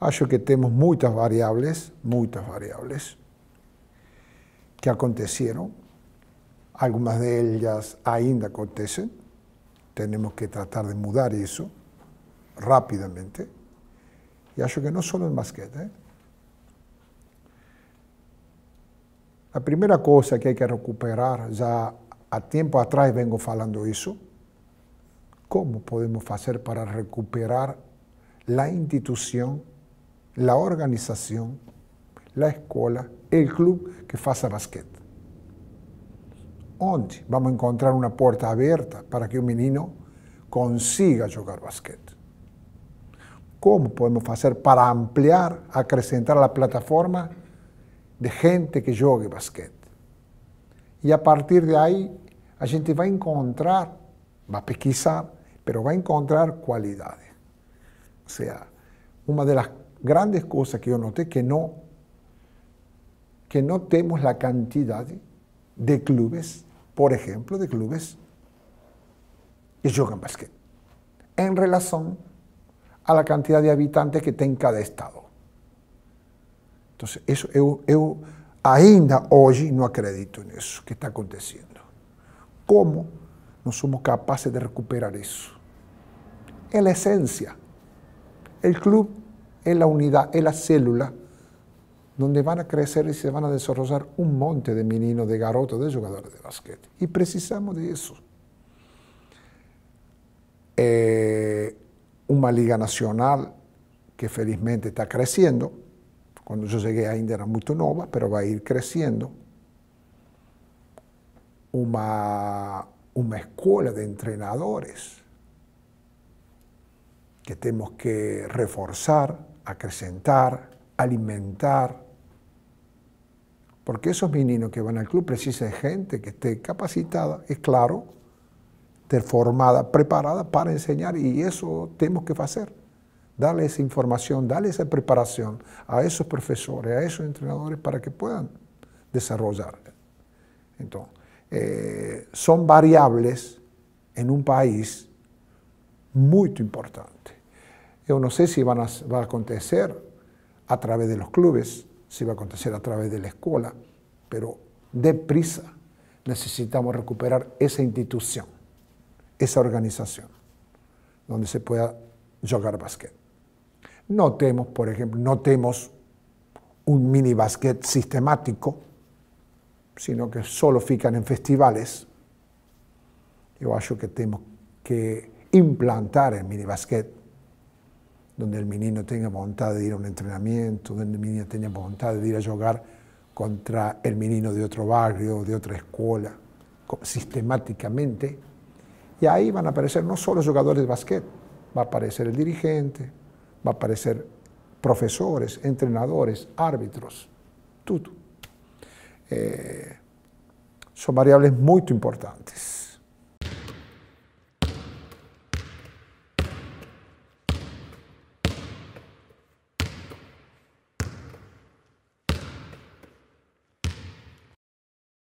Acho que tenemos muchas variables, muchas variables, que acontecieron, Algunas de ellas ainda acontecen. Tenemos que tratar de mudar eso rápidamente. Y acho que no solo en basquete. ¿eh? La primera cosa que hay que recuperar, ya a tiempo atrás vengo falando eso, ¿cómo podemos hacer para recuperar la institución? la organización, la escuela, el club que faça basquete. ¿Dónde vamos a encontrar una puerta abierta para que un menino consiga jugar basquete? ¿Cómo podemos hacer para ampliar, acrecentar la plataforma de gente que juegue basquete? Y a partir de ahí a gente va a encontrar, va a pesquisar, va a encontrar cualidades. O sea, una de las grandes cosas que yo noté que no, que no tenemos la cantidad de clubes, por ejemplo, de clubes que juegan basquet. en relación a la cantidad de habitantes que tiene cada estado. Entonces, eso, yo, ainda hoy no acredito en eso que está aconteciendo. ¿Cómo no somos capaces de recuperar eso? En la esencia. El club es la unidad, es la célula, donde van a crecer y se van a desarrollar un monte de meninos, de garotos, de jugadores de básquet. Y precisamos de eso. Eh, una liga nacional que felizmente está creciendo. Cuando yo llegué a india era muy nova, pero va a ir creciendo. Una, una escuela de entrenadores que tenemos que reforzar acrecentar, alimentar, porque esos meninos que van al club precisan de gente que esté capacitada, es claro, formada, preparada para enseñar y eso tenemos que hacer. Darle esa información, darle esa preparación a esos profesores, a esos entrenadores para que puedan desarrollar. Entonces, eh, son variables en un país muy importante yo no sé si van va a acontecer a través de los clubes, si va a acontecer a través de la escuela, pero deprisa necesitamos recuperar esa institución, esa organización, donde se pueda jugar No tenemos, por ejemplo, no tenemos un mini básquet sistemático, sino que solo fican en festivales. Yo acho que tenemos que implantar el mini básquet donde el menino tenga voluntad de ir a un entrenamiento, donde el menino tenga voluntad de ir a jugar contra el menino de otro barrio, de otra escuela, sistemáticamente. Y ahí van a aparecer no solo jugadores de básquet, va a aparecer el dirigente, va a aparecer profesores, entrenadores, árbitros, todo. Eh, son variables muy importantes.